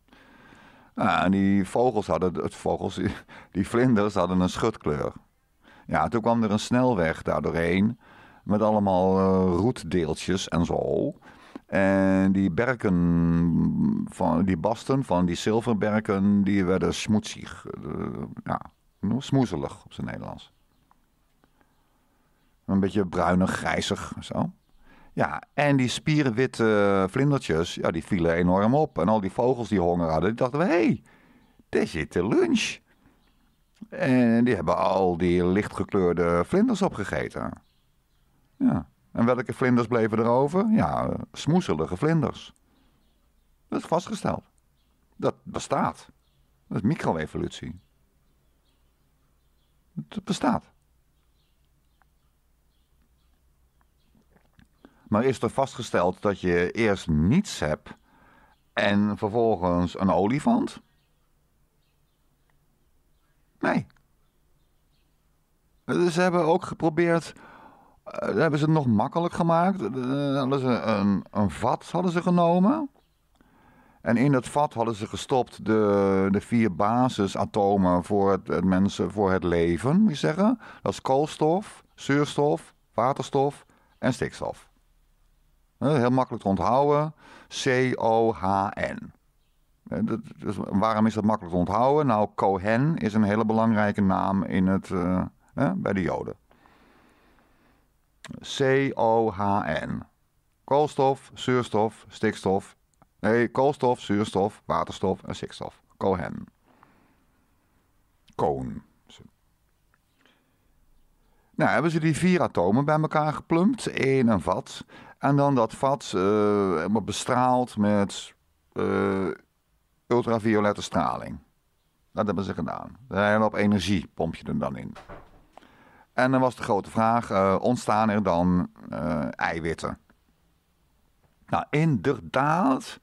Ah, en die vogels hadden, het vogels, [laughs] die vlinders hadden een schutkleur. Ja, toen kwam er een snelweg daardoorheen met allemaal eh, roetdeeltjes en zo. En die berken, van, die basten van die zilverberken, die werden smoetsig. Uh, ja, smoezelig op zijn Nederlands. Een beetje bruinig, grijzig zo. Ja, en die spierenwitte vlindertjes, ja, die vielen enorm op. En al die vogels die honger hadden, die dachten we, hé, hey, dit zit de lunch. En die hebben al die lichtgekleurde vlinders opgegeten. Ja. En welke vlinders bleven er over? Ja, smoeselige vlinders. Dat is vastgesteld. Dat bestaat. Dat is micro-evolutie. Dat bestaat. Maar is er vastgesteld dat je eerst niets hebt en vervolgens een olifant? Nee. Eh, ze hebben ook geprobeerd uh, hebben ze het nog makkelijk gemaakt. Eh, hadden ze een, een, vat hadden ze genomen. En in dat vat hadden ze gestopt de, de vier basisatomen voor het, mensen, voor het leven, moet je zeggen. Dat is koolstof, zuurstof, waterstof en stikstof. heel makkelijk te onthouden. C-O-H-N. Eh, dat, dus waarom is dat makkelijk te onthouden? Nou, Cohen is een hele belangrijke naam in het, eh, eh, bij de Joden. C-O-H-N. Koolstof, zuurstof, stikstof. Nee, koolstof, zuurstof, waterstof en stikstof. Cohen. Koon. Nou, hebben ze die vier atomen bij elkaar geplumpt in een vat. En dan dat vat uh, bestraald met ultraviolette straling. Dat hebben ze gedaan. En op energie pomp je hem dan in. En dan was de grote vraag: eh, ontstaan er dan eh, eiwitten? Nou, inderdaad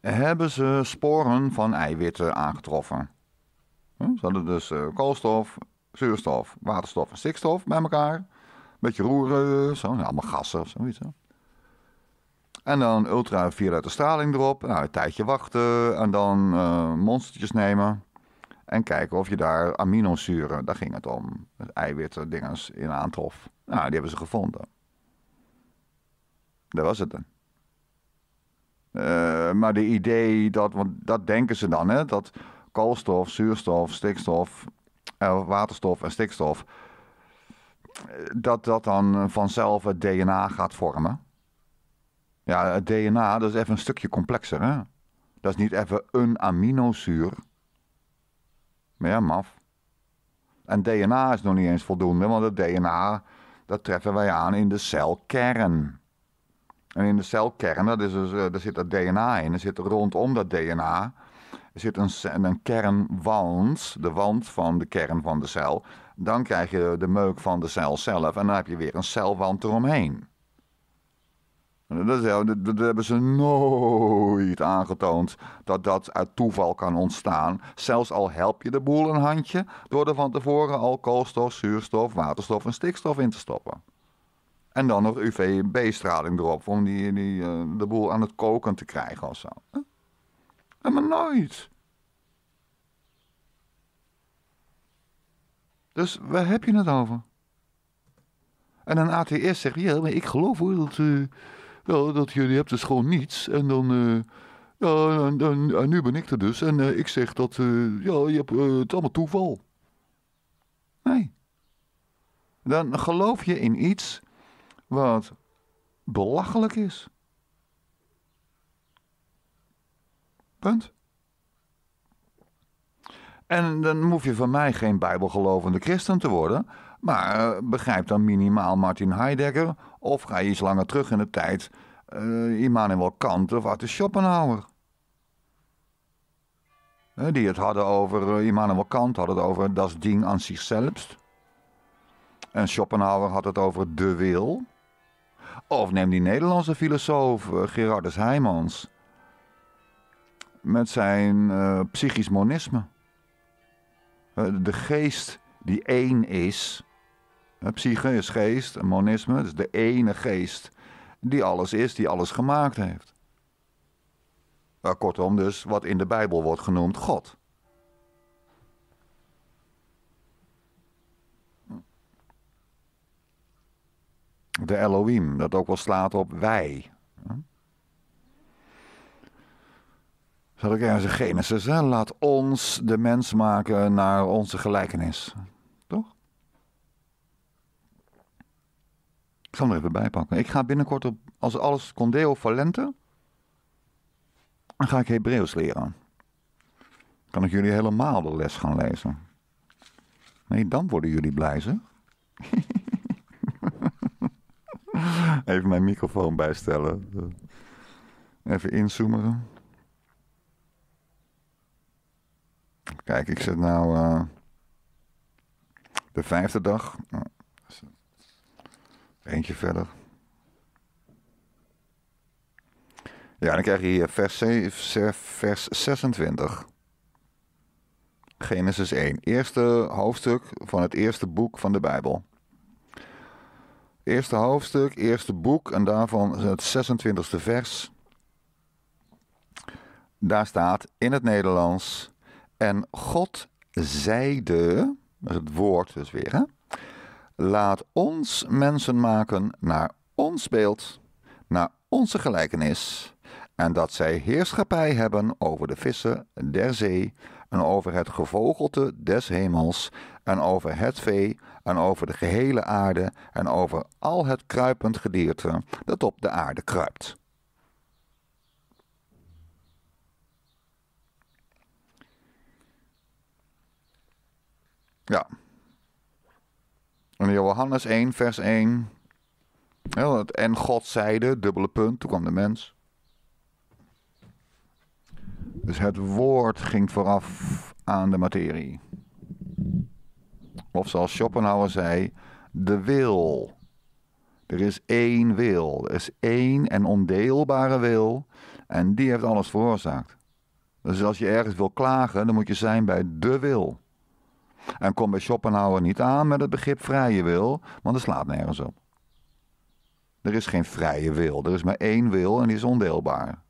hebben ze sporen van eiwitten aangetroffen. Hm, ze hadden dus eh, koolstof, zuurstof, waterstof en stikstof bij elkaar. een Beetje roeren, zo, nou, allemaal gassen, zoiets. En dan ultraviolette straling erop. Nou, een tijdje wachten en dan uh, monstertjes nemen. En kijken of je daar aminozuren, daar ging het om, eiwitten, dingens in aantrof. Nou, die hebben ze gevonden. Dat was het dan. Eh, maar de idee dat, want dat denken ze dan, hè, dat koolstof, zuurstof, stikstof, eh, waterstof en stikstof, dat dat dan vanzelf het DNA gaat vormen. Ja, het DNA, dat is even een stukje complexer, hè? Dat is niet even een aminozuur. Maar ja, maf. En DNA is nog niet eens voldoende, want het DNA, dat treffen wij aan in de celkern. En in de celkern, dat is dus, eh, daar zit dat DNA in. Er zit rondom dat DNA er zit een, een kernwand, de wand van de kern van de cel. Dan krijg je de meuk van de cel zelf en dan heb je weer een celwand eromheen. Dat, hebben ze nooit aangetoond dat dat uit toeval kan ontstaan. Zelfs al help je de boel een handje door er van tevoren al koolstof, zuurstof, waterstof en stikstof in te stoppen. En dan nog UVB-straling erop om die, die eh, de boel aan het koken te krijgen of zo. Helemaal nooit. Dus waar heb je het over? En een ATS zegt, ja, maar ik geloof hoor dat... Uh, ja, dat jullie hebt dus gewoon niets. En dan... Eh, ja, en, nu ben ik er dus. En eh, ik zeg dat, eh, ja, je hebt het allemaal toeval. Nee. Dan geloof je in iets wat belachelijk is. Punt. En dan hoef je van mij geen bijbelgelovende christen te worden, maar begrijp dan minimaal Martin Heidegger of ga je iets langer terug in de tijd, uh, Immanuel Kant of Arthur Schopenhauer. Eh, die het hadden over, uh, Immanuel Kant had het over das Ding aan zichzelf. En Schopenhauer had het over de wil. Of neem die Nederlandse filosoof Gerardus Heimans Met zijn uh, psychisch monisme. de geest die één is, Psyche is geest, monisme dus de ene geest die alles is, die alles gemaakt heeft. kortom, dus wat in de Bijbel wordt genoemd God. De Elohim, dat ook wel slaat op wij. Zal ik ergens in Genesis, hè? laat ons de mens maken naar onze gelijkenis. Ik zal hem er even bij pakken. Ik ga binnenkort op, als alles Condeo Valente, dan ga ik Hebreeuws leren. Kan ik jullie helemaal de les gaan lezen? Nee, dan worden jullie blij, zeg. [laughs] Even mijn microfoon bijstellen. Even inzoomen. Kijk, ik zit nou eh, de vijfde dag. Eentje verder. Ja, dan krijg je hier vers, 7, vers 26. Genesis 1, eerste hoofdstuk van het eerste boek van de Bijbel. Eerste hoofdstuk, eerste boek en daarvan het 26e vers. Daar staat in het Nederlands: En God zeide, dat is het woord dus weer, hè? Laat ons mensen maken naar ons beeld, naar onze gelijkenis, en dat zij heerschappij hebben over de vissen der zee, en over het gevogelte des hemels, en over het vee, en over de gehele aarde, en over al het kruipend gedierte dat op de aarde kruipt. Ja. Johannes 1, vers 1. En God zeide, dubbele punt, toen kwam de mens. Dus het woord ging vooraf aan de materie. Of zoals Schopenhauer zei, de wil. Er is één wil. Er is één en ondeelbare wil. En die heeft alles veroorzaakt. Dus als je ergens wil klagen, dan moet je zijn bij de wil. En kom bij Schopenhauer niet aan met het begrip vrije wil, want er slaat nergens op. Er is geen vrije wil, er is maar één wil en die is ondeelbaar.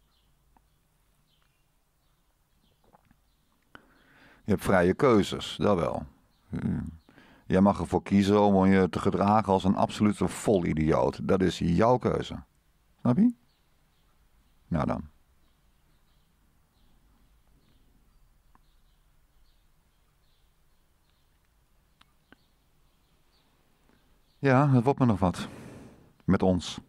Je hebt vrije keuzes, dat wel. Jij mag ervoor kiezen om je te gedragen als een absolute volidioot. Dat is jouw keuze. Snap je? Nou dan. Ja, het wordt me nog wat. Met ons.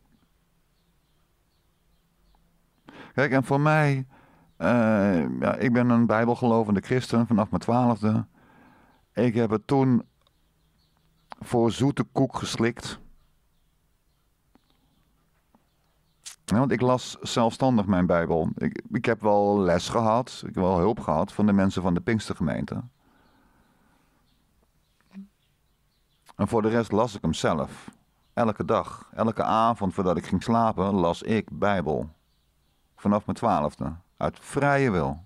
Kijk, en voor mij, eh, ja, ik ben een bijbelgelovende christen vanaf mijn twaalfde. Ik heb het toen voor zoete koek geslikt. want ik las zelfstandig mijn Bijbel. Ik, ik heb wel les gehad, ik heb wel hulp gehad van de mensen van de Pinkstergemeente. En voor de rest las ik hem zelf. Elke dag, elke avond voordat ik ging slapen, las ik Bijbel. Vanaf mijn twaalfde. Uit vrije wil.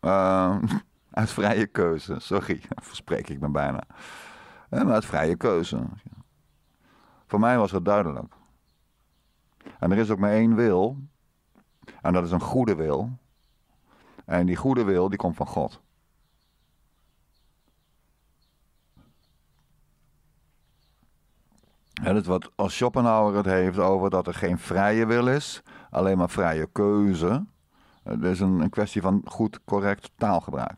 Ehm, [laughs] uit vrije keuze, sorry, [laughs] verspreek ik me bijna. uit vrije keuze. Voor mij was het duidelijk. En er is ook maar één wil. En dat is een goede wil. En die goede wil, die komt van God. En het wat, als Schopenhauer het heeft over dat er geen vrije wil is, alleen maar vrije keuze. Het eh, is een, een kwestie van goed, correct taalgebruik.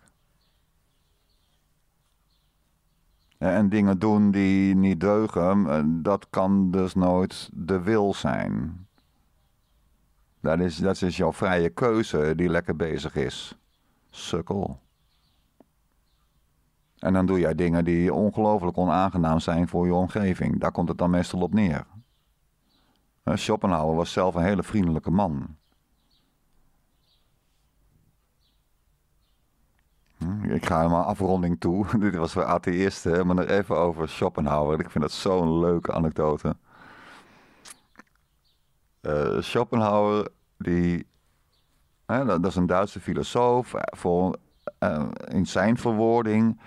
En dingen doen die niet deugen, eh, dat kan dus nooit de wil zijn. Dat is, dat is jouw vrije keuze die lekker bezig is. Sukkel. En dan doe jij dingen die ongelooflijk onaangenaam zijn voor je omgeving. Daar komt het dan meestal op neer. Eh, Schopenhauer was zelf een hele vriendelijke man. Hm, ik ga maar afronding toe. [laughs] Dit was voor eerste, maar nog even over Schopenhauer. Ik vind dat zo'n leuke anekdote. Eh, Schopenhauer, die, dat is een Duitse filosoof. Voor, eh, in zijn verwoording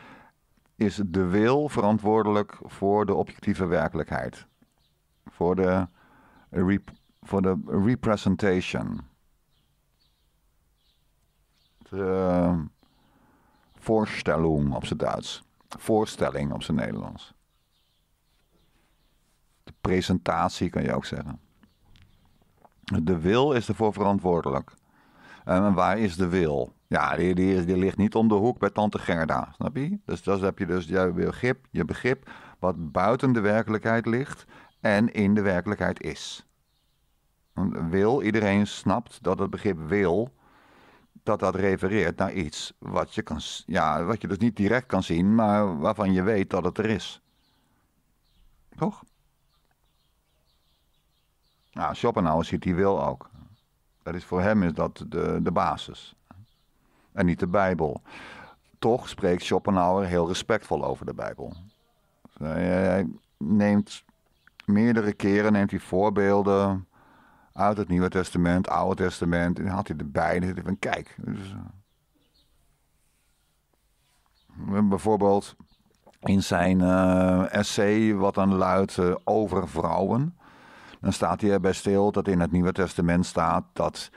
is de wil verantwoordelijk voor de objectieve werkelijkheid. Voor de, voor de representation. De voorstelling op zijn Duits. Voorstelling op zijn Nederlands. De presentatie kan je ook zeggen. De wil is ervoor verantwoordelijk. Ehm, waar is de wil? Ja, die, die, die, ligt niet om de hoek bij tante Gerda, snap je? Dus dat heb je dus je begrip, je begrip wat buiten de werkelijkheid ligt en in de werkelijkheid is. Want wil, iedereen snapt dat het begrip wil, dat dat refereert naar iets wat je, kan, ja, wat je dus niet direct kan zien, maar waarvan je weet dat het er is. Toch? Nou, Schopenhauer ziet die wil ook. Dat is, voor hem is dat de, de basis. En niet de Bijbel. Toch spreekt Schopenhauer heel respectvol over de Bijbel. Hij neemt meerdere keren neemt hij voorbeelden uit het Nieuwe Testament, Oude Testament. En had hij de beide. Van kijk. Dus, eh, bijvoorbeeld in zijn eh, essay, wat dan luidt eh, over vrouwen dan staat hij bij stil dat in het Nieuwe Testament staat dat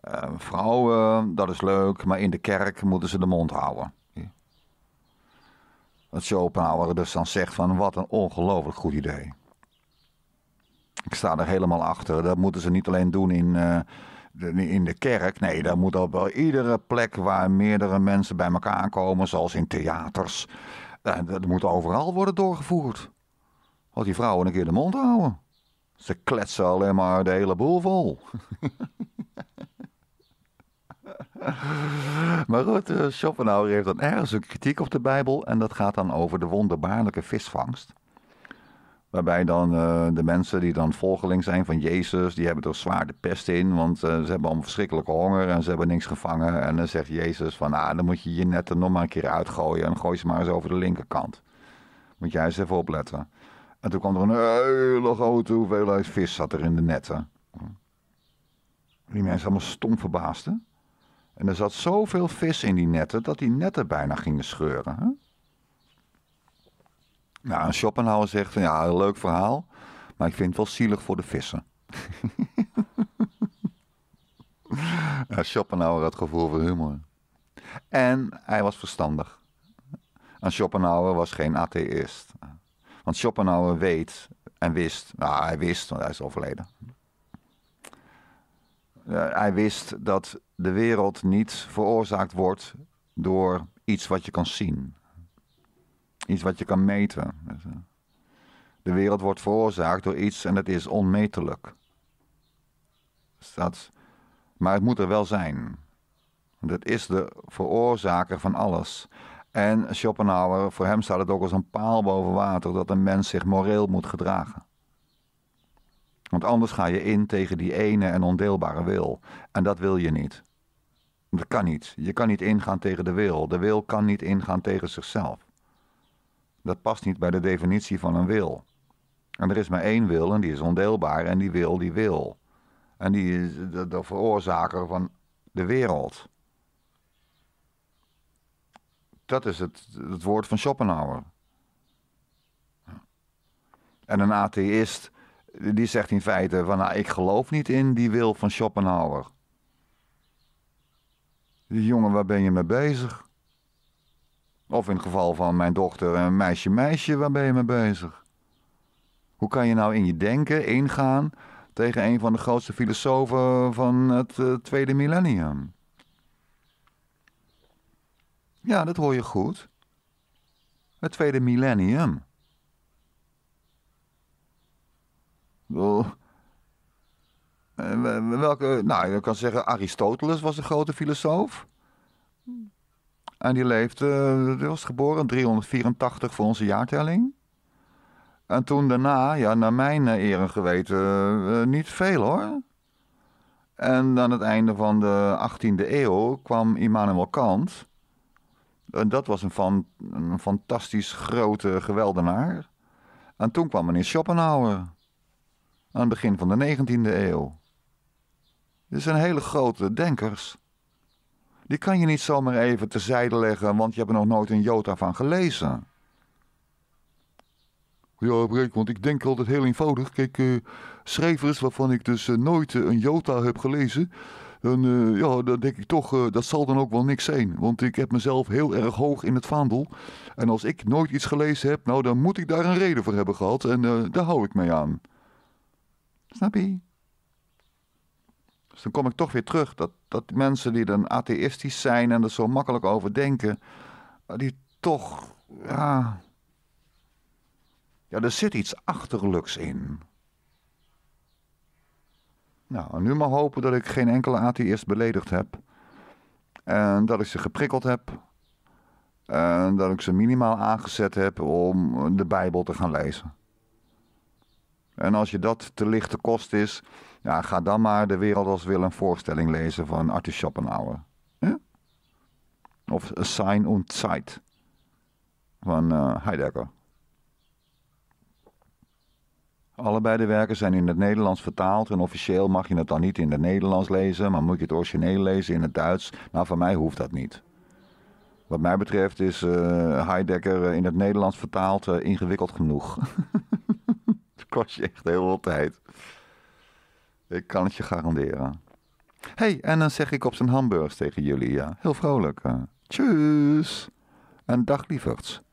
eh, vrouwen, dat is leuk, maar in de kerk moeten ze de mond houden. Wat Schopenhauer dus dan zegt van wat een ongelooflijk goed idee. Ik sta er helemaal achter. Dat moeten ze niet alleen doen in, eh, de, in de kerk. Nee, dat moet op wel iedere plek waar meerdere mensen bij elkaar komen, zoals in theaters. Eh, dat moet overal worden doorgevoerd. Als die vrouwen een keer de mond houden. Ze kletsen alleen maar de hele boel vol. [laughs] maar goed, eh, Schopenhauer heeft dan ergens een kritiek op de Bijbel. En dat gaat dan over de wonderbaarlijke visvangst. Waarbij dan eh, de mensen die dan volgeling zijn van Jezus, die hebben er zwaar de pest in. Want eh, ze hebben om verschrikkelijke honger en ze hebben niks gevangen. En dan zegt Jezus van, ah, dan moet je je net nog maar een keer uitgooien. En gooi ze maar eens over de linkerkant. Moet jij eens even opletten. En toen kwam er een hele grote hoeveelheid vis zat er in de netten. Die mensen allemaal stom verbaasd. En er zat zoveel vis in die netten dat die netten bijna gingen scheuren. Hè? Nou, en Schopenhauer zegt van ja, een leuk verhaal, maar ik vind het wel zielig voor de vissen. [laughs] ja, Schopenhauer had gevoel voor humor. En hij was verstandig. En Schopenhauer was geen atheïst. Want Schopenhauer weet en wist, nou hij wist, want hij is overleden. hij wist dat de wereld niet veroorzaakt wordt door iets wat je kan zien. Iets wat je kan meten. De wereld wordt veroorzaakt door iets en dat is onmetelijk. Dat, maar het moet er wel zijn. Dat is de veroorzaker van alles. En Schopenhauer, voor hem staat het ook als een paal boven water dat een mens zich moreel moet gedragen. Want anders ga je in tegen die ene en ondeelbare wil. En dat wil je niet. Dat kan niet. Je kan niet ingaan tegen de wil. De wil kan niet ingaan tegen zichzelf. Dat past niet bij de definitie van een wil. En er is maar één wil en die is ondeelbaar en die wil die wil. En die is de, de veroorzaker van de wereld. Dat is het, het woord van Schopenhauer. En een atheïst, die zegt in feite van nou, ik geloof niet in die wil van Schopenhauer. Jongen, waar ben je mee bezig? Of in het geval van mijn dochter, een meisje, meisje, waar ben je mee bezig? Hoe kan je nou in je denken ingaan tegen een van de grootste filosofen van het eh, tweede millennium? Ja, dat hoor je goed. Het tweede millennium. Eh, welke, nou, je kan zeggen Aristoteles was een grote filosoof. En die leefde, eh, die was geboren 384 voor onze jaartelling. En toen daarna, ja, naar mijn eh, eren geweten, niet veel hoor. En aan het einde van de 18e eeuw kwam Immanuel Kant. En eh, dat was een, van, een fantastisch grote geweldenaar. En toen kwam meneer Schopenhauer. Aan het begin van de 19e eeuw. Dit zijn hele grote denkers. Die kan je niet zomaar even terzijde leggen, want je hebt er nog nooit een jota van gelezen. Ja, Breek, want ik denk altijd heel eenvoudig. Kijk, eh, schrijvers waarvan ik dus eh, nooit een jota heb gelezen, dan, eh, ja, dan denk ik toch, eh, dat zal dan ook wel niks zijn. Want ik heb mezelf heel erg hoog in het vaandel. En als ik nooit iets gelezen heb, nou dan moet ik daar een reden voor hebben gehad. En eh, daar hou ik mee aan. Snap je? Dus dan kom ik toch weer terug dat, dat mensen die dan atheïstisch zijn en er zo makkelijk over denken, die toch, ja. Ja, er zit iets achterlijks in. Nou, en nu maar hopen dat ik geen enkele atheïst beledigd heb. En dat ik ze geprikkeld heb. En dat ik ze minimaal aangezet heb om de Bijbel te gaan lezen. En als je dat te lichte kost is, ja, ga dan maar de wereld als wil een voorstelling lezen van Arthur Schopenhauer. Eh? Of A Sign und Zeit van eh, Heidegger. Allebei de werken zijn in het Nederlands vertaald en officieel mag je het dan niet in het Nederlands lezen, maar moet je het origineel lezen in het Duits. Nou, van mij hoeft dat niet. Wat mij betreft is uh, Heidegger eh, in het Nederlands vertaald eh, ingewikkeld genoeg. [laughs] het kost je echt heel veel tijd. Ik kan het je garanderen. hey, en dan zeg ik op zijn hamburgers tegen jullie, ja. Heel vrolijk. Uh. Tjus! En dag lieverds.